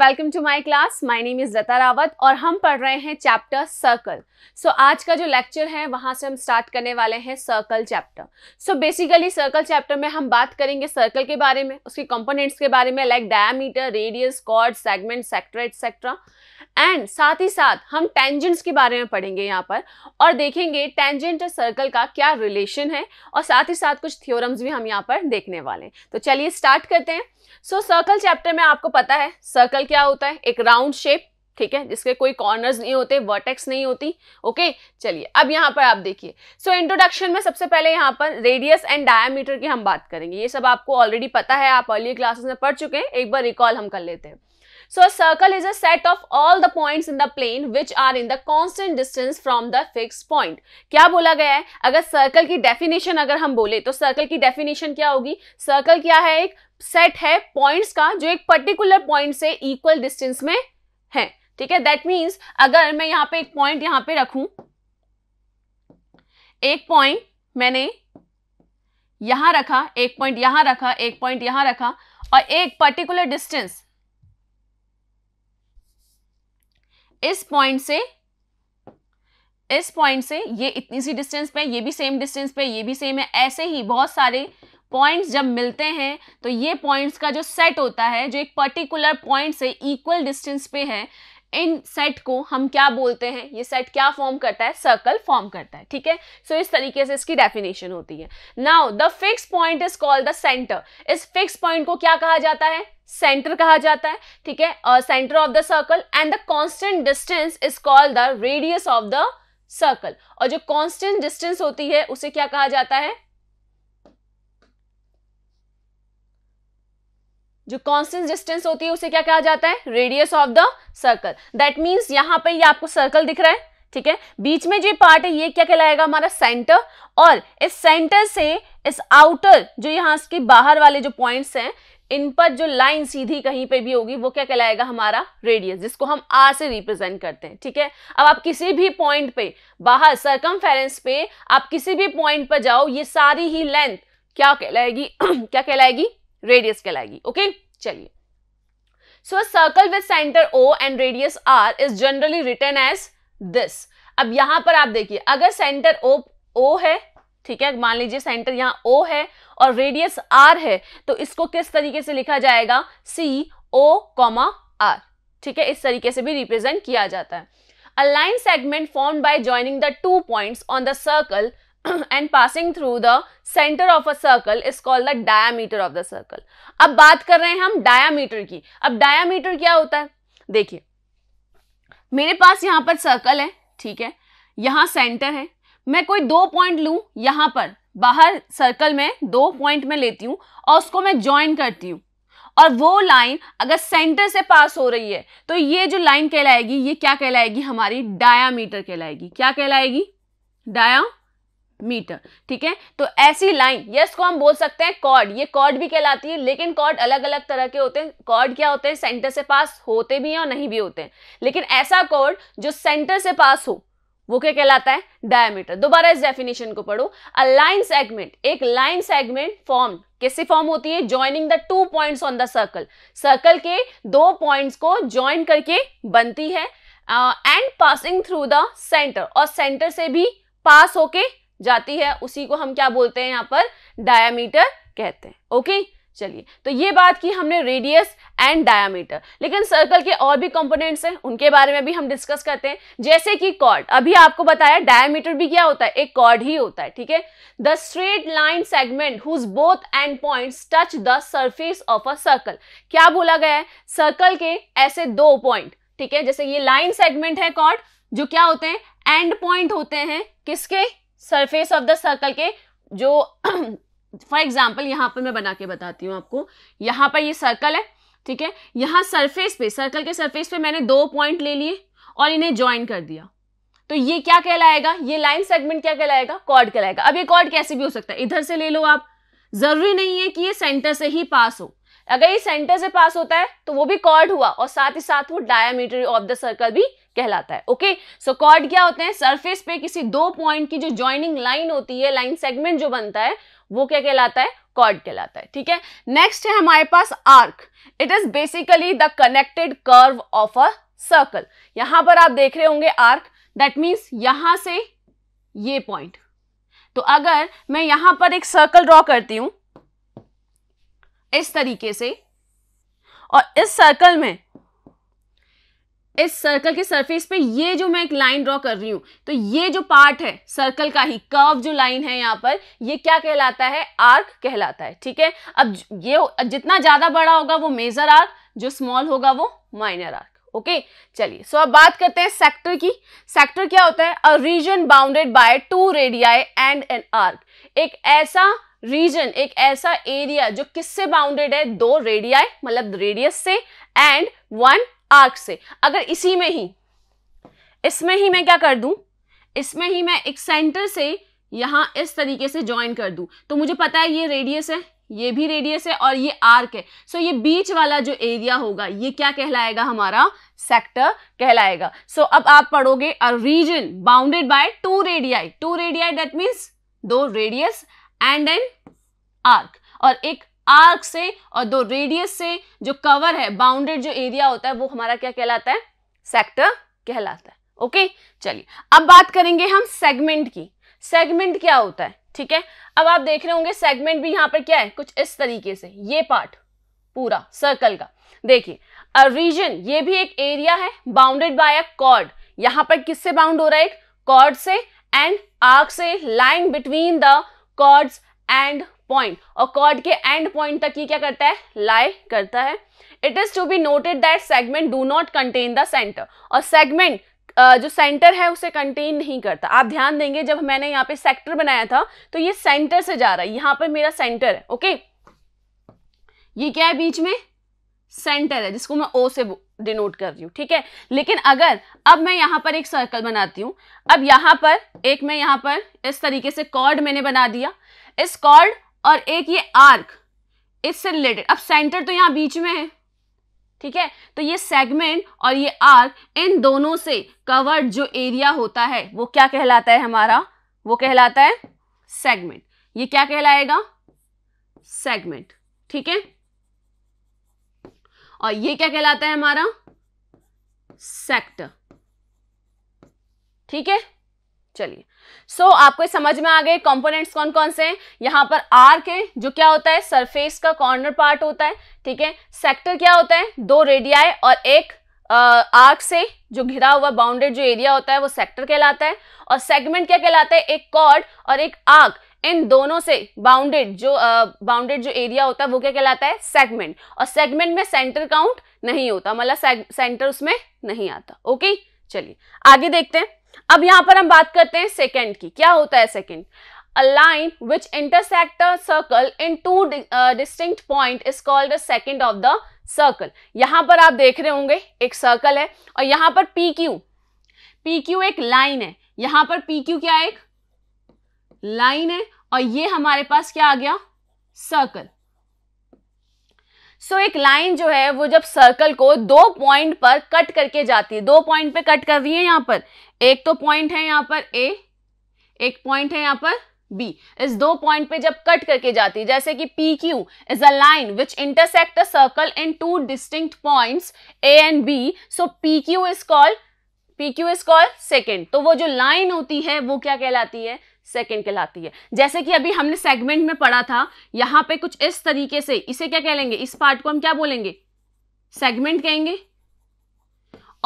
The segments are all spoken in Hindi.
Welcome to my class my name is Lata Rawat और हम पढ़ रहे हैं चैप्टर सर्कल सो आज का जो लेक्चर है वहाँ से हम स्टार्ट करने वाले हैं circle chapter so basically circle chapter में हम बात करेंगे सर्कल के बारे में उसके कंपोनेंट्स के बारे में like diameter radius chord segment sector etcetera and साथ ही साथ हम टेंजेंट्स के बारे में पढ़ेंगे यहाँ पर और देखेंगे टेंजेंट और सर्कल का क्या रिलेशन है और साथ ही साथ कुछ थियोरम्स भी हम यहाँ पर देखने वाले हैं तो चलिए स्टार्ट करते हैं सो सर्कल चैप्टर में आपको पता है सर्कल क्या होता है एक राउंड शेप ठीक है जिसके कोई कॉर्नर्स नहीं होते वर्टेक्स नहीं होती ओके चलिए अब यहाँ पर आप देखिए सो इंट्रोडक्शन में सबसे पहले यहाँ पर रेडियस एंड डायामीटर की हम बात करेंगे ये सब आपको ऑलरेडी पता है आप अर्ली क्लासेस में पढ़ चुके हैं एक बार रिकॉल हम कर लेते हैं So a circle is a set of all the points in the plane which are in the constant distance from the fixed point. क्या बोला गया है अगर सर्कल की डेफिनेशन अगर हम बोले तो सर्कल की डेफिनेशन क्या होगी सर्कल क्या है एक सेट है पॉइंट का जो एक पर्टिकुलर पॉइंट से इक्वल डिस्टेंस में है ठीक है दैट मीन्स अगर मैं यहाँ पे एक पॉइंट यहाँ पे रखू एक पॉइंट मैंने यहां रखा एक पॉइंट यहां रखा एक पॉइंट यहां रखा और एक पर्टिकुलर डिस्टेंस इस पॉइंट से इस पॉइंट से ये इतनी सी डिस्टेंस पे ये भी सेम डिस्टेंस पे ये भी सेम है ऐसे ही बहुत सारे पॉइंट्स जब मिलते हैं तो ये पॉइंट्स का जो सेट होता है जो एक पर्टिकुलर पॉइंट से इक्वल डिस्टेंस पे है इन सेट को हम क्या बोलते हैं ये सेट क्या फॉर्म करता है सर्कल फॉर्म करता है ठीक है सो इस तरीके से इसकी डेफिनेशन होती है now the fix point is called the centre इस फिक्स पॉइंट को क्या कहा जाता है सेंटर कहा जाता है ठीक है centre of the circle and the constant distance is called the radius of the circle और जो कॉन्स्टेंट डिस्टेंस होती है उसे क्या कहा जाता है जो कॉन्स्टेंट डिस्टेंस होती है उसे क्या कहा जाता है radius of the circle that means यहां पर आपको सर्कल दिख रहा है ठीक है बीच में जो पार्ट है ये क्या कहलाएगा हमारा सेंटर और इस सेंटर से इस आउटर जो यहां इसके बाहर वाले जो पॉइंट्स हैं इन पर जो लाइन सीधी कहीं पे भी होगी वो क्या कहलाएगा हमारा रेडियस जिसको हम आर से रिप्रेजेंट करते हैं ठीक है अब आप किसी भी पॉइंट पे बाहर सरकम पे आप किसी भी पॉइंट पर जाओ ये सारी ही लेंथ क्या कहलाएगी क्या कहलाएगी रेडियस कहलाएगी ओके चलिए so circle with centre O and radius R is generally written as this अब यहां पर आप देखिए अगर सेंटर ओ ओ है ठीक है मान लीजिए सेंटर यहाँ ओ है और रेडियस आर है तो इसको किस तरीके से लिखा जाएगा सी ओ कॉमा आर ठीक है इस तरीके से भी रिप्रेजेंट किया जाता है a line segment form by joining the two points on the circle and passing through the centre of a circle is called the diameter of the circle अब बात कर रहे हैं हम डायामीटर की अब डायामीटर क्या होता है देखिए मेरे पास यहां पर सर्कल है ठीक है यहां सेंटर है मैं कोई दो पॉइंट लूँ यहाँ पर बाहर सर्कल में दो पॉइंट में लेती हूँ और उसको मैं ज्वाइन करती हूँ और वो लाइन अगर सेंटर से पास हो रही है तो ये जो लाइन कहलाएगी ये क्या कहलाएगी हमारी डायामीटर कहलाएगी क्या कहलाएगी डाया मीटर ठीक है तो ऐसी लाइन ये इसको हम बोल सकते हैं कॉर्ड ये कॉर्ड भी कहलाती है लेकिन कॉर्ड अलग अलग तरह के होते हैं कॉर्ड क्या होते हैं सेंटर से पास होते भी हैं और नहीं भी होते हैं लेकिन ऐसा कॉर्ड जो सेंटर से पास हो वो क्या कहलाता है डायमीटर दोबारा इस डेफिनेशन को पढ़ो अ लाइन सेगमेंट एक लाइन सेगमेंट फॉर्म कैसे फॉर्म होती है joining the two points on the circle circle के दो पॉइंट्स को ज्वाइन करके बनती है and passing through the centre और सेंटर से भी पास होके जाती है उसी को हम क्या बोलते हैं यहां पर डायामीटर कहते हैं ओके okay? चलिए तो ये बात की हमने रेडियस एंड डायामीटर लेकिन सर्कल के और भी कंपोनेंट्स हैं उनके बारे में भी हम डिस्कस करते हैं जैसे कि कॉर्ड अभी आपको बताया डायामीटर भी क्या होता है एक कॉर्ड ही होता है ठीक है the straight line segment whose both end points touch the surface of a circle क्या बोला गया है सर्कल के ऐसे दो पॉइंट ठीक है जैसे ये लाइन सेगमेंट है कॉर्ड जो क्या होते हैं एंड पॉइंट होते हैं किसके सरफेस ऑफ द सर्कल के जो फॉर एग्जाम्पल यहाँ पर मैं बना के बताती हूँ आपको यहाँ पर ये सर्कल है ठीक है यहाँ सरफेस पे सर्कल के सरफेस पे मैंने दो पॉइंट ले लिए और इन्हें ज्वाइन कर दिया तो ये क्या कहलाएगा ये लाइन सेगमेंट क्या कहलाएगा कॉर्ड कहलाएगा अब ये कॉर्ड कैसे भी हो सकता है इधर से ले लो आप जरूरी नहीं है कि ये सेंटर से ही पास हो अगर ये सेंटर से पास होता है तो वो भी कॉर्ड हुआ और साथ ही साथ वो डायामीटर ऑफ द सर्कल भी कहलाता है ओके सो कॉर्ड क्या होते हैं सरफेस पे किसी दो पॉइंट की जो ज्वाइनिंग लाइन होती है लाइन सेगमेंट जो बनता है वो क्या कहलाता है कॉर्ड कहलाता है ठीक है नेक्स्ट है हमारे पास arc it is basically the connected curve of a circle यहां पर आप देख रहे होंगे आर्क दैट मीन्स यहां से ये पॉइंट तो अगर मैं यहां पर एक सर्कल ड्रॉ करती हूं इस तरीके से और इस सर्कल में इस सर्कल के सरफेस पे ये जो मैं एक लाइन ड्रॉ कर रही हूं तो ये जो पार्ट है सर्कल का ही कर्व जो लाइन है यहां पर ये क्या कहलाता है आर्क कहलाता है ठीक है अब ये जितना ज़्यादा बड़ा होगा वो मेजर आर्क जो स्मॉल होगा वो माइनर आर्क ओके चलिए सो अब बात करते हैं सेक्टर की सेक्टर क्या होता है a region bounded by two radii and an arc एक ऐसा रीजन एक ऐसा एरिया जो किससे बाउंडेड है दो रेडियाई मतलब रेडियस से एंड वन आर्क से अगर इसी में ही इसमें ही मैं क्या कर दूं इसमें ही मैं एक सेंटर से यहां इस तरीके से ज्वाइन कर दूं तो मुझे पता है ये रेडियस है ये भी रेडियस है और ये आर्क है सो so, ये बीच वाला जो एरिया होगा ये क्या कहलाएगा हमारा सेक्टर कहलाएगा सो so, अब आप पढ़ोगे a region bounded by two radii two radii that means दो रेडियस एंड एन आर्क और एक आर्क से और दो रेडियस से जो कवर है बाउंडेड जो एरिया होता है वो हमारा क्या कहलाता है सेक्टर कहलाता है ओके चलिए अब बात करेंगे हम सेगमेंट की सेगमेंट क्या होता है ठीक है अब आप देख रहे होंगे सेगमेंट भी यहाँ पर क्या है कुछ इस तरीके से ये पार्ट पूरा सर्कल का देखिए रीजन ये भी एक एरिया है बाउंडेड बाय अ कॉर्ड यहां पर किससे बाउंड हो रहा है एक कॉर्ड से एंड आर्क से line between the chords end point और कॉर्ड के एंड पॉइंट तक ही क्या करता है लाई करता है it is to be noted that segment do not contain the centre और सेगमेंट जो सेंटर है उसे कंटेन नहीं करता आप ध्यान देंगे जब मैंने यहाँ पे सेक्टर बनाया था तो ये सेंटर से जा रहा है यहाँ पर मेरा सेंटर है ओके ये क्या है बीच में सेंटर है जिसको मैं ओ से डिनोट कर रही हूँ ठीक है लेकिन अगर अब मैं यहाँ पर एक सर्कल बनाती हूँ अब यहाँ पर एक मैं यहाँ पर इस तरीके से कॉर्ड मैंने बना दिया इस कॉर्ड और एक ये आर्क इससे रिलेटेड अब सेंटर तो यहाँ बीच में है ठीक है तो ये सेगमेंट और ये आर्क इन दोनों से कवर्ड जो एरिया होता है वो क्या कहलाता है हमारा वो कहलाता है सेगमेंट ये क्या कहलाएगा सेगमेंट ठीक है और ये क्या कहलाता है हमारा सेक्टर ठीक है चलिए सो so, आपको समझ में आ गए कंपोनेंट्स कौन कौन से हैं यहाँ पर आर के जो क्या होता है सरफेस का कॉर्नर पार्ट होता है ठीक है सेक्टर क्या होता है दो रेडियाई और एक आर्क से जो घिरा हुआ बाउंडेड जो एरिया होता है वो सेक्टर कहलाता है और सेगमेंट क्या कहलाता है एक कॉर्ड और एक आर्क इन दोनों से बाउंडेड जो बाउंडेड uh, जो एरिया होता है वो क्या कहलाता है सेगमेंट और सेगमेंट में सेंटर काउंट नहीं होता मतलब सेंटर उसमें नहीं आता ओके चलिए आगे देखते हैं अब यहां पर हम बात करते हैं सेकेंड की क्या होता है secant a line which intersect a circle in two point uh, distinct point is called the second of the circle यहां पर आप देख रहे होंगे एक सर्कल है और यहां पर पी क्यू पी क्यू एक लाइन है यहां पर पी क्यू क्या है एक लाइन है और ये हमारे पास क्या आ गया सर्कल सो so, एक लाइन जो है वो जब सर्कल को दो पॉइंट पर कट करके जाती है दो पॉइंट पे कट कर रही है यहाँ पर एक तो पॉइंट है यहाँ पर ए एक पॉइंट है यहाँ पर बी इस दो पॉइंट पे जब कट करके जाती है जैसे कि P Q is a line which intersect a circle in two distinct points A and B so P Q is call P Q is call secant तो वो जो लाइन होती है वो क्या कहलाती है सेकेंड कहलाती है जैसे कि अभी हमने सेगमेंट में पढ़ा था यहां पे कुछ इस तरीके से इसे क्या कह लेंगे इस पार्ट को हम क्या बोलेंगे सेगमेंट कहेंगे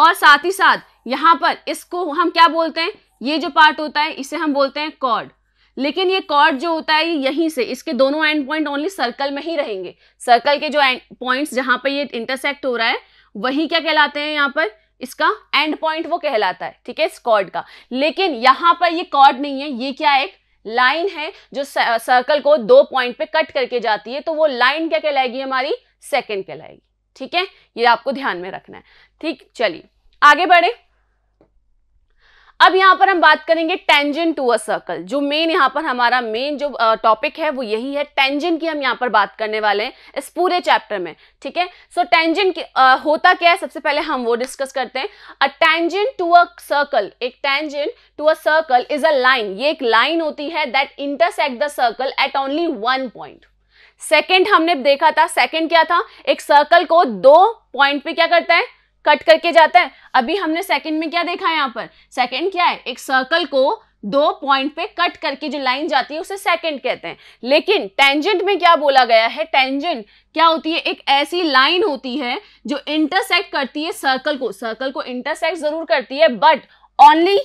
और साथ ही साथ यहां पर इसको हम क्या बोलते हैं ये जो पार्ट होता है इसे हम बोलते हैं कॉर्ड लेकिन ये कॉर्ड जो होता है यहीं से इसके दोनों एंड पॉइंट ओनली सर्कल में ही रहेंगे सर्कल के जो एंड पॉइंट्स जहां पर ये इंटरसेक्ट हो रहा है वही क्या कहलाते हैं यहां पर इसका एंड पॉइंट वो कहलाता है ठीक है इस कॉर्ड का लेकिन यहां पर ये कॉर्ड नहीं है ये क्या एक लाइन है जो सर्कल को दो पॉइंट पे कट करके जाती है तो वो लाइन क्या कहलाएगी हमारी सेकेंड कहलाएगी ठीक है ये आपको ध्यान में रखना है ठीक चलिए आगे बढ़े अब यहाँ पर हम बात करेंगे टेंजेंट टू अ सर्कल जो मेन यहाँ पर हमारा मेन जो टॉपिक है वो यही है टेंजेंट की हम यहाँ पर बात करने वाले हैं इस पूरे चैप्टर में ठीक है सो टेंजेंट होता क्या है सबसे पहले हम वो डिस्कस करते हैं a tangent to a circle एक tangent to a circle is a line ये एक लाइन होती है that intersect the circle at only one point secant हमने देखा था सेकेंड क्या था एक सर्कल को दो पॉइंट पे क्या करता है कट करके जाता है अभी हमने सेकंड में क्या देखा है यहाँ पर सेकंड क्या है एक सर्कल को दो पॉइंट पे कट करके जो लाइन जाती है उसे सेकंड कहते हैं लेकिन टेंजेंट में क्या बोला गया है टेंजेंट क्या होती है एक ऐसी लाइन होती है जो इंटरसेक्ट करती है सर्कल को सर्कल को इंटरसेक्ट जरूर करती है बट ओनली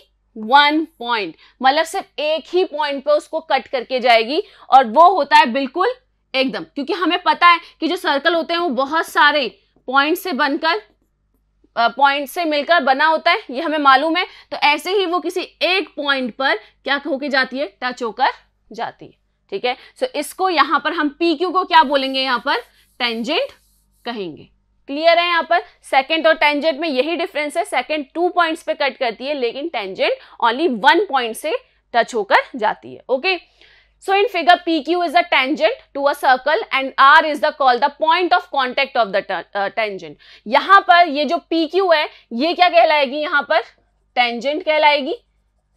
वन पॉइंट मतलब सिर्फ एक ही पॉइंट पे उसको कट करके जाएगी और वो होता है बिल्कुल एकदम क्योंकि हमें पता है कि जो सर्कल होते हैं वो बहुत सारे पॉइंट से बनकर पॉइंट से मिलकर बना होता है ये हमें मालूम है तो ऐसे ही वो किसी एक पॉइंट पर क्या होके जाती है टच होकर जाती है ठीक है सो so, इसको यहां पर हम पी क्यू को क्या बोलेंगे यहां पर टेंजेंट कहेंगे क्लियर है यहां पर सेकंड और टेंजेंट में यही डिफरेंस है सेकंड टू पॉइंट्स पे कट करती है लेकिन टेंजेंट ओनली वन पॉइंट से टच होकर जाती है okay okay? So in figure PQ is a tangent to a circle and R is the called the point of contact of the uh, tangent. यहाँ पर ये जो PQ है ये क्या कहलाएगी यहाँ पर tangent कहलाएगी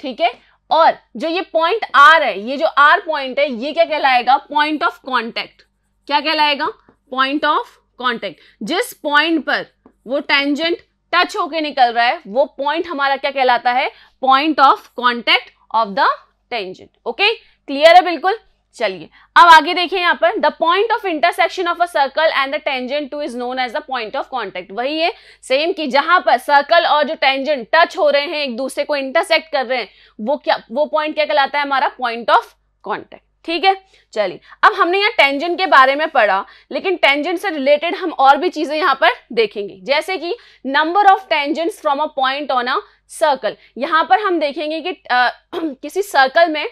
ठीक है और जो ये पॉइंट R है ये जो R पॉइंट है ये क्या कहलाएगा पॉइंट ऑफ कॉन्टेक्ट क्या कहलाएगा पॉइंट ऑफ कॉन्टेक्ट जिस पॉइंट पर वो टेंजेंट टच होके निकल रहा है वो पॉइंट हमारा क्या कहलाता है point of contact of the tangent okay clear है बिल्कुल चलिए अब आगे देखिए यहाँ पर the point of intersection of a circle and the tangent to is known as the point of contact वही है सेम कि जहां पर सर्कल और जो टेंजेंट टच हो रहे हैं एक दूसरे को इंटरसेक्ट कर रहे हैं वो क्या वो पॉइंट क्या कहलाता है हमारा पॉइंट ऑफ कॉन्टेक्ट ठीक है चलिए अब हमने यहाँ टेंजेंट के बारे में पढ़ा लेकिन टेंजेंट से रिलेटेड हम और भी चीजें यहाँ पर देखेंगे जैसे कि number of tangents from a point on a circle यहाँ पर हम देखेंगे कि आ, किसी सर्कल में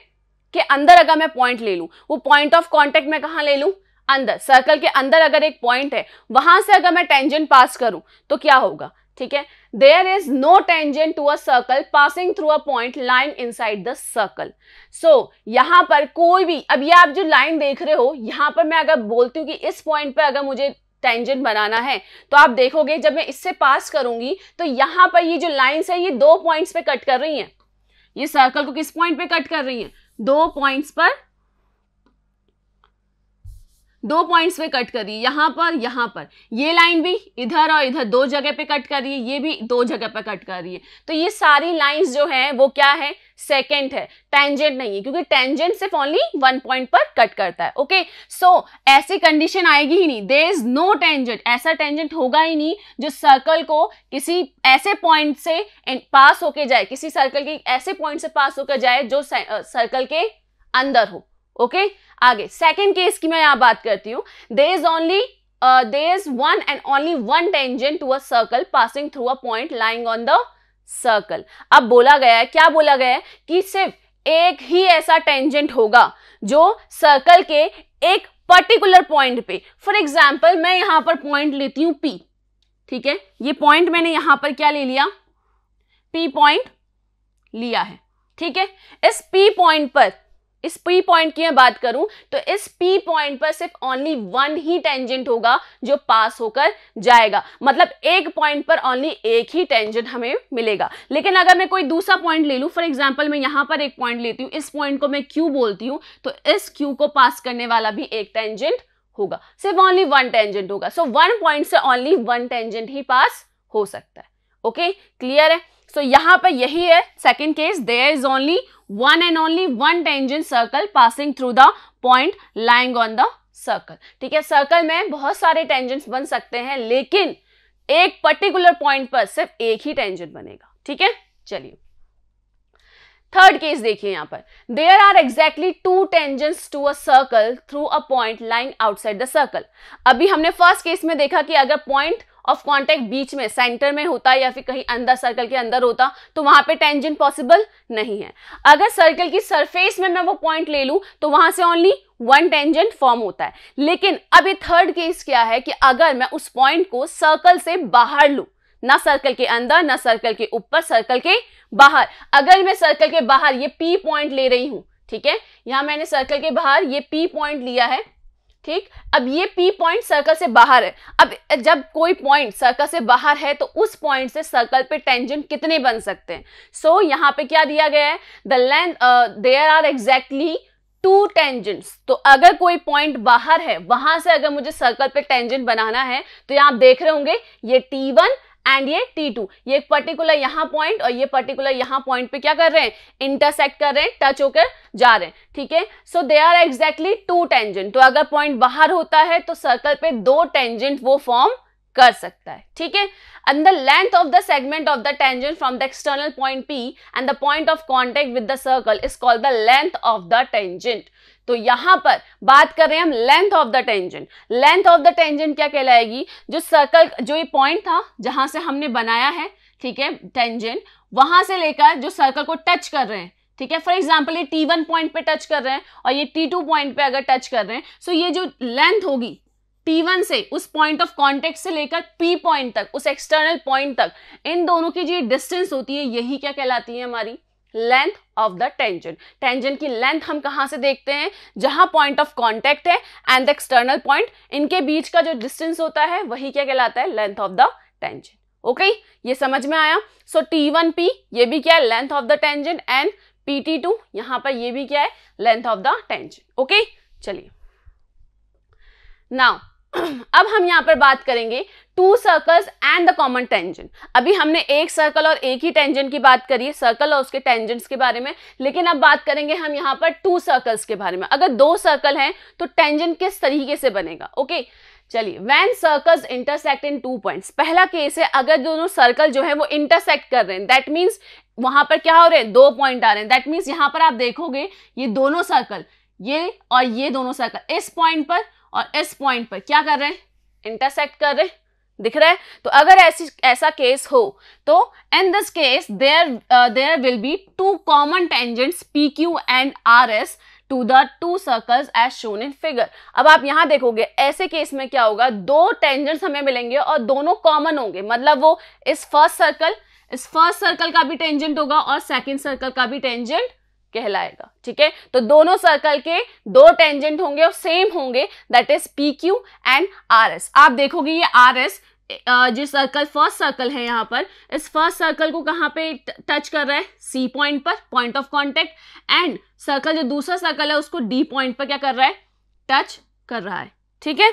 के अंदर अगर मैं पॉइंट ले लूं वो पॉइंट ऑफ कॉन्टेक्ट मैं कहा ले लूं अंदर सर्कल के अंदर अगर एक पॉइंट है वहां से अगर मैं टेंजेंट पास करूं तो क्या होगा ठीक है there is no tangent to a circle passing through a point lying inside the circle so यहां पर कोई भी अब ये आप जो लाइन देख रहे हो यहां पर मैं अगर बोलती हूँ कि इस पॉइंट पर अगर मुझे टेंजेंट बनाना है तो आप देखोगे जब मैं इससे पास करूंगी तो यहां पर ये जो लाइन्स है ये दो पॉइंट्स पे कट कर रही हैं ये सर्कल को किस पॉइंट पे कट कर रही हैं दो पॉइंट्स पर दो पॉइंट्स पे कट करिए यहाँ पर यहाँ पर ये लाइन भी इधर और इधर दो जगह पे कट करिए ये भी दो जगह पे कट करिए तो ये सारी लाइंस जो है वो क्या है सेकेंड है टेंजेंट नहीं है क्योंकि टेंजेंट सिर्फ ओनली वन पॉइंट पर कट करता है ओके सो so, ऐसी कंडीशन आएगी ही नहीं देर इज नो टेंजेंट ऐसा टेंजेंट होगा ही नहीं जो सर्कल को किसी ऐसे पॉइंट से पास होके जाए किसी सर्कल के ऐसे पॉइंट से पास होकर जाए जो सर्कल के अंदर हो ओके आगे सेकेंड केस की मैं यहां बात करती हूं there is only there is one and only one tangent to a circle passing through a point lying on the circle अब बोला गया है क्या बोला गया है कि सिर्फ एक ही ऐसा टेंजेंट होगा जो सर्कल के एक पर्टिकुलर पॉइंट पे फॉर एग्जाम्पल मैं यहां पर पॉइंट लेती हूं पी ठीक है ये पॉइंट मैंने यहां पर क्या ले लिया पी पॉइंट लिया है ठीक है इस पी पॉइंट पर इस पी पॉइंट की मैं बात करूं तो इस पी पॉइंट पर सिर्फ ओनली वन ही टेंजेंट होगा जो पास होकर जाएगा मतलब एक पॉइंट पर ओनली एक ही टेंजेंट हमें मिलेगा लेकिन अगर मैं कोई दूसरा पॉइंट ले लूं फॉर एग्जाम्पल मैं यहां पर एक पॉइंट लेती हूँ इस पॉइंट को मैं क्यू बोलती हूं तो इस क्यू को पास करने वाला भी एक टेंजेंट होगा सिर्फ ओनली वन टेंजेंट होगा सो वन पॉइंट से ओनली वन टेंजेंट ही पास हो सकता है ओके क्लियर है सो so, यहां पर यही है second case there is only one and only one tangent circle passing through the point lying on the circle ठीक है सर्कल में बहुत सारे टेंजेंट्स बन सकते हैं लेकिन एक पर्टिकुलर पॉइंट पर सिर्फ एक ही टेंजेंट बनेगा ठीक है चलिए थर्ड केस देखिए यहां पर there are exactly two tangents to a circle through a point lying outside the circle अभी हमने फर्स्ट केस में देखा कि अगर पॉइंट ऑफ कॉन्टैक्ट बीच में सेंटर में होता या फिर कहीं अंदर सर्कल के अंदर होता तो वहां पे टेंजेंट पॉसिबल नहीं है अगर सर्कल की सरफेस में मैं वो पॉइंट ले लू तो वहां से ओनली वन टेंजेंट फॉर्म होता है लेकिन अब ये थर्ड केस क्या है कि अगर मैं उस पॉइंट को सर्कल से बाहर लू ना सर्कल के अंदर ना सर्कल के ऊपर सर्कल के बाहर अगर मैं सर्कल के बाहर ये पी पॉइंट ले रही हूँ ठीक है यहां मैंने सर्कल के बाहर ये पी पॉइंट लिया है ठीक अब ये P पॉइंट सर्कल से बाहर है अब जब कोई पॉइंट सर्कल से बाहर है तो उस पॉइंट से सर्कल पे टेंजेंट कितने बन सकते हैं सो so, यहाँ पे क्या दिया गया है the length there are exactly two tangents तो अगर कोई पॉइंट बाहर है वहां से अगर मुझे सर्कल पे टेंजेंट बनाना है तो यहाँ आप देख रहे होंगे ये टी वन एंड ये टी टू ये एक पर्टिकुलर यहां पॉइंट और ये पर्टिकुलर यहां पॉइंट पे क्या कर रहे हैं इंटरसेक्ट कर रहे हैं टच होकर जा रहे हैं ठीक है so they are exactly two tangent तो अगर पॉइंट बाहर होता है तो सर्कल पे दो टेंजेंट वो फॉर्म कर सकता है ठीक है and the length of the segment of the tangent from the external point P and the point of contact with the circle is called the length of the tangent तो यहां पर बात कर रहे हैं हम length of the tangent length of the tangent क्या कहलाएगी जो सर्कल जो ये पॉइंट था जहां से हमने बनाया है ठीक है टेंजेंट वहां से लेकर जो सर्कल को टच कर रहे हैं ठीक है फॉर एग्जाम्पल ये टी वन पॉइंट पे टच कर रहे हैं और ये टी टू पॉइंट पे अगर टच कर रहे हैं सो so ये जो लेंथ होगी T1 से उस पॉइंट ऑफ कॉन्टेक्ट से लेकर P पॉइंट तक उस एक्सटर्नल पॉइंट तक इन दोनों की जो डिस्टेंस होती है यही क्या कहलाती है हमारी length of the tangent tangent की लेंथ हम कहाँ से देखते हैं जहां पॉइंट ऑफ कॉन्टेक्ट है एंड द एक्सटर्नल पॉइंट इनके बीच का जो डिस्टेंस होता है वही क्या कहलाता है length of the tangent okay ये समझ में आया सो टी वन पी ये भी क्या है length of the tangent and P T two यहां पर ये भी क्या है length of the tangent okay चलिए नाउ अब हम यहाँ पर बात करेंगे two circles and the common tangent अभी हमने एक सर्कल और एक ही टेंजेंट की बात करी है सर्कल और उसके टेंजेंट्स के बारे में लेकिन अब बात करेंगे हम यहाँ पर टू सर्कल्स के बारे में अगर दो सर्कल हैं तो टेंजेंट किस तरीके से बनेगा ओके चलिए when circles intersect in two points पहला केस है अगर दोनों सर्कल जो है वो इंटरसेक्ट कर रहे हैं दैट मीन्स वहां पर क्या हो रहे हैं दो पॉइंट आ रहे हैं दैट मीन्स यहाँ पर आप देखोगे ये दोनों सर्कल ये और ये दोनों सर्कल इस पॉइंट पर और इस पॉइंट पर क्या कर रहे हैं इंटरसेक्ट कर रहे हैं दिख रहा है तो अगर ऐसी ऐसा केस हो तो in this case there there will be two common tangents P Q and R S to the two circles as shown in figure अब आप यहां देखोगे ऐसे केस में क्या होगा दो टेंजेंट्स हमें मिलेंगे और दोनों कॉमन होंगे मतलब वो इस फर्स्ट सर्कल इस फर्स्ट सर्कल का भी टेंजेंट होगा और सेकेंड सर्कल का भी टेंजेंट कहलाएगा ठीक है तो दोनों सर्कल के दो टेंजेंट होंगे और सेम होंगे that is P Q and R S आप देखोगे ये आर एस जो सर्कल फर्स्ट सर्कल है यहाँ पर इस फर्स्ट सर्कल को कहाँ पे टच कर रहा है सी पॉइंट पर point of contact and circle जो दूसरा सर्कल है उसको डी पॉइंट पर क्या कर रहा है टच कर रहा है ठीक है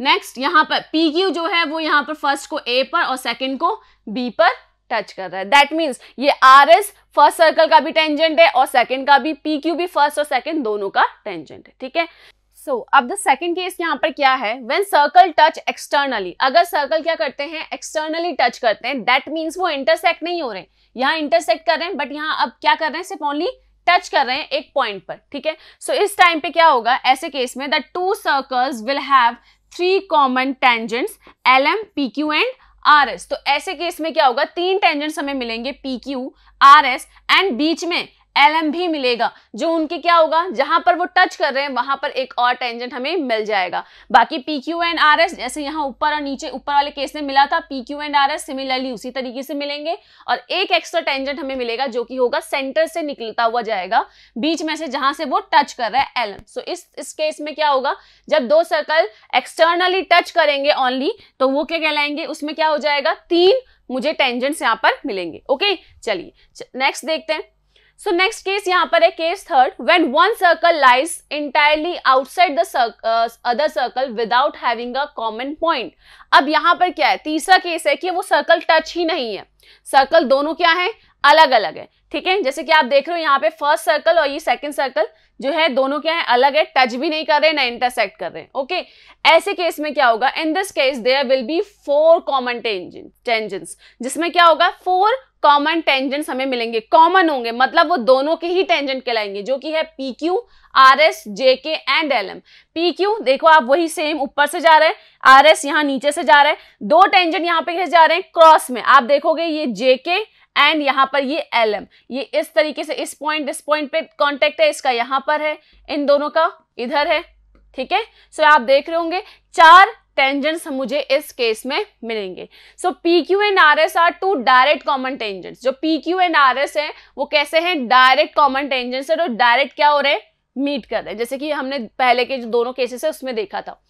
नेक्स्ट यहां पर पी क्यू जो है वो यहां पर फर्स्ट को ए पर और सेकंड को बी पर टच कर रहा है दैट मीन्स ये आर एस फर्स्ट सर्कल का भी टेंजेंट है और सेकंड का भी पी क्यू भी फर्स्ट और सेकेंड दोनों का टेंजेंट है ठीक है सो so, अब द सेकेंड केस यहाँ पर क्या है वेन सर्कल टच एक्सटर्नली अगर सर्कल क्या करते हैं एक्सटर्नली टच करते हैं दैट मीन्स वो इंटरसेक्ट नहीं हो रहे यहाँ इंटरसेक्ट कर रहे हैं बट यहाँ अब क्या कर रहे हैं सिर्फ ओनली टच कर रहे हैं एक पॉइंट पर ठीक है सो इस टाइम पे क्या होगा ऐसे केस में the two circles will have three common tangents L M P Q and R S तो ऐसे केस में क्या होगा तीन टेंजेंट्स हमें मिलेंगे P Q R S and बीच में एल भी मिलेगा जो उनके क्या होगा जहां पर वो टच कर रहे हैं वहां पर एक और टेंजेंट हमें मिल जाएगा बाकी P Q and R S जैसे यहाँ ऊपर और नीचे ऊपर वाले केस में मिला था P Q and R S similarly उसी तरीके से मिलेंगे और एक एक्स्ट्रा टेंजेंट हमें मिलेगा जो कि होगा सेंटर से निकलता हुआ जाएगा बीच में से जहां से वो टच कर रहा है एल सो इस इस केस में क्या होगा जब दो सर्कल एक्सटर्नली टच करेंगे ओनली तो वो क्या कहलाएंगे उसमें क्या हो जाएगा तीन मुझे टेंजेंट्स यहां पर मिलेंगे ओके चलिए नेक्स्ट देखते हैं सो नेक्स्ट केस यहाँ पर है case third when one circle lies entirely outside the other circle without having a common point अब यहाँ पर क्या है तीसरा केस है कि वो सर्कल टच ही नहीं है सर्कल दोनों क्या है अलग अलग है ठीक है जैसे कि आप देख रहे हो यहाँ पे फर्स्ट सर्कल और ये सेकंड सर्कल जो है दोनों क्या है अलग है टच भी नहीं कर रहे ना इंटरसेक्ट कर रहे हैं ओके ऐसे केस में क्या होगा in this case there will be four common tangents जिसमें क्या होगा फोर कॉमन टेंजेंट हमें मिलेंगे कॉमन होंगे मतलब वो दोनों के ही टेंजेंट कहलाएंगे जो कि है P Q R S J K and L M P Q देखो आप वही सेम ऊपर से जा रहे हैं आर एस यहाँ नीचे से जा रहे हैं दो टेंजेंट यहाँ पे जा रहे हैं क्रॉस में आप देखोगे ये जे के एंड यहाँ पर ये एल एम ये इस तरीके से इस पॉइंट इस पॉइंट पे कॉन्टेक्ट है इसका यहाँ पर है इन दोनों का इधर है ठीक है सो आप देख रहे होंगे चार टेंजेंट्स मुझे इस केस में मिलेंगे so P Q and R S are two direct common tangents जो P Q and R S है वो कैसे हैं डायरेक्ट कॉमन टेंजेंट्स है तो डायरेक्ट क्या हो रहे हैं मीट कर रहे हैं जैसे कि हमने पहले के जो दोनों केसेस है उसमें देखा था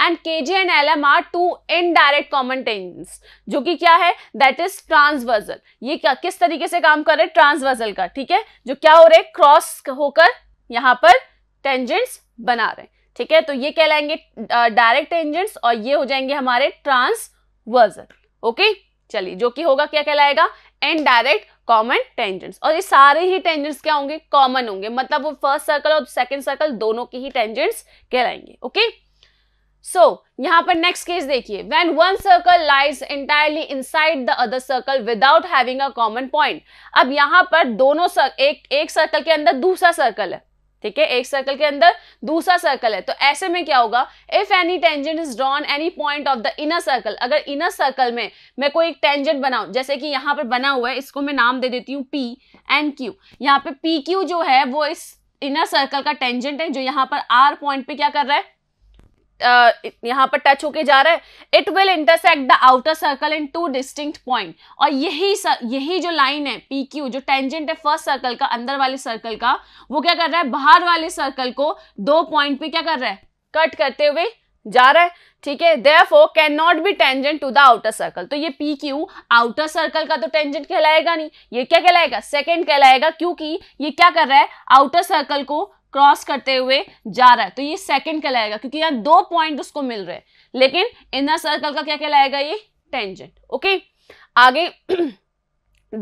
and K J and L M are two indirect common tangents जो कि क्या है दैट इज ट्रांसवर्जल ये क्या किस तरीके से काम कर रहे हैं ट्रांसवर्जल का ठीक है जो क्या हो रहे क्रॉस होकर यहाँ पर टेंजेंट्स बना रहे हैं ठीक है तो ये कहलाएंगे डायरेक्ट टेंजेंट्स और ये हो जाएंगे हमारे ट्रांसवर्जल ओके चलिए जो कि होगा क्या कहलाएगा एंड डायरेक्ट कॉमन टेंजेंट्स और ये सारे ही टेंजेंट्स क्या होंगे कॉमन होंगे मतलब वो फर्स्ट सर्कल और सेकंड सर्कल दोनों के ही टेंजेंट्स कहलाएंगे ओके सो यहां पर नेक्स्ट केस देखिए when one circle lies entirely inside the other circle without having a common point अब यहां पर दोनों सर, एक एक सर्कल के अंदर दूसरा सर्कल है ठीक है एक सर्कल के अंदर दूसरा सर्कल है तो ऐसे में क्या होगा if any tangent is drawn any point of the inner circle अगर इनर सर्कल में मैं कोई एक टेंजेंट बनाऊं जैसे कि यहाँ पर बना हुआ है इसको मैं नाम दे देती हूँ पी एंड क्यू यहाँ पे पी क्यू जो है वो इस इनर सर्कल का टेंजेंट है जो यहाँ पर आर पॉइंट पे क्या कर रहा है यहाँ पर टच होके जा रहा है it will intersect the outer circle in two distinct point और यही सर, यही जो लाइन है पी क्यू जो टेंजेंट है फर्स्ट सर्कल का अंदर वाले सर्कल का वो क्या कर रहा है बाहर वाले सर्कल को दो पॉइंट पे क्या कर रहा है कट करते हुए जा रहा है ठीक है therefore can not be tangent to the outer circle तो ये पी क्यू आउटर सर्कल का तो टेंजेंट कहलाएगा नहीं ये क्या कहलाएगा सेकेंड कहलाएगा क्योंकि ये क्या कर रहा है आउटर सर्कल को क्रॉस करते हुए जा रहा है तो ये सेकेंड कहलाएगा क्योंकि यहाँ दो पॉइंट उसको मिल रहे हैं लेकिन इनर सर्कल का क्या कहलाएगा ये टेंजेंट ओके आगे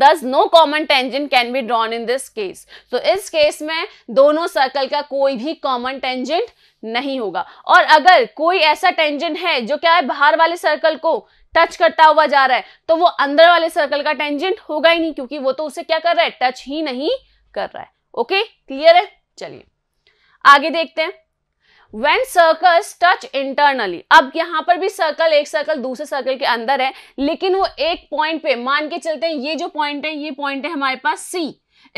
thus no common tangent can be drawn in this case तो इस केस में दोनों सर्कल का कोई भी कॉमन टेंजेंट नहीं होगा और अगर कोई ऐसा टेंजेंट है जो क्या है बाहर वाले सर्कल को टच करता हुआ जा रहा है तो वो अंदर वाले सर्कल का टेंजेंट होगा ही नहीं क्योंकि वो तो उसे क्या कर रहा है टच ही नहीं कर रहा है ओके क्लियर है चलिए आगे देखते हैं When circles touch internally, अब यहां पर भी सर्कल एक सर्कल दूसरे सर्कल के अंदर है लेकिन वो एक पॉइंट पे मान के चलते हैं ये जो पॉइंट है ये पॉइंट है हमारे पास सी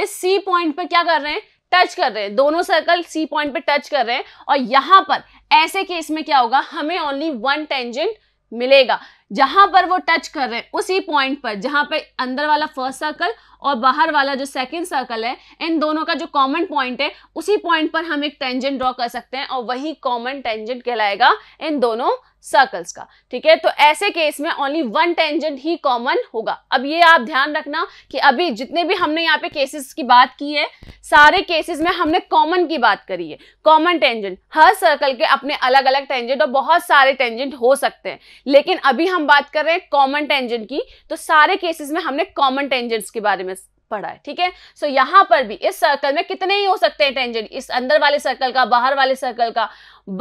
इस सी पॉइंट पर क्या कर रहे हैं टच कर रहे हैं दोनों सर्कल सी पॉइंट पे टच कर रहे हैं और यहां पर ऐसे केस में क्या होगा हमें ओनली वन टेंजेंट मिलेगा जहां पर वो टच कर रहे हैं उसी पॉइंट पर जहां पर अंदर वाला फर्स्ट सर्कल और बाहर वाला जो सेकंड सर्कल है इन दोनों का जो कॉमन पॉइंट है उसी पॉइंट पर हम एक टेंजेंट ड्रॉ कर सकते हैं और वही कॉमन टेंजेंट कहलाएगा इन दोनों सर्कल्स का ठीक है तो ऐसे केस में ओनली वन टेंजेंट ही कॉमन होगा अब ये आप ध्यान रखना कि अभी जितने भी हमने यहाँ पे केसेस की बात की है सारे केसेस में हमने कॉमन की बात करी है कॉमन टेंजेंट हर सर्कल के अपने अलग अलग टेंजेंट और बहुत सारे टेंजेंट हो सकते हैं लेकिन अभी हम हम बात कर रहे हैं कॉमन टेंजेंट की तो सारे केसेस में हमने कॉमन टेंजेंट्स के बारे में पढ़ा है ठीक है सो यहां पर भी इस सर्कल में कितने ही हो सकते हैं टेंजेंट इस अंदर वाले सर्कल का बाहर वाले सर्कल का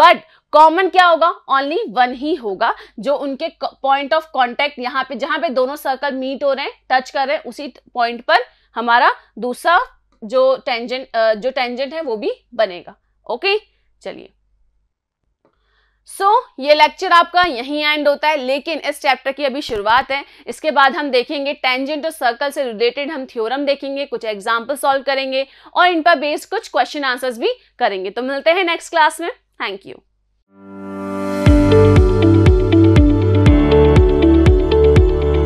बट कॉमन क्या होगा ओनली वन ही होगा जो उनके पॉइंट ऑफ कॉन्टेक्ट यहाँ पे जहां पे दोनों सर्कल मीट हो रहे हैं टच कर रहे हैं उसी पॉइंट पर हमारा दूसरा जो टेंजेंट जो टेंजेंट है वो भी बनेगा ओके चलिए सो so, ये लेक्चर आपका यहीं एंड होता है लेकिन इस चैप्टर की अभी शुरुआत है इसके बाद हम देखेंगे टेंजेंट और सर्कल से रिलेटेड हम थ्योरम देखेंगे कुछ एग्जाम्पल सॉल्व करेंगे और इन पर बेस्ड कुछ क्वेश्चन आंसर्स भी करेंगे तो मिलते हैं नेक्स्ट क्लास में थैंक यू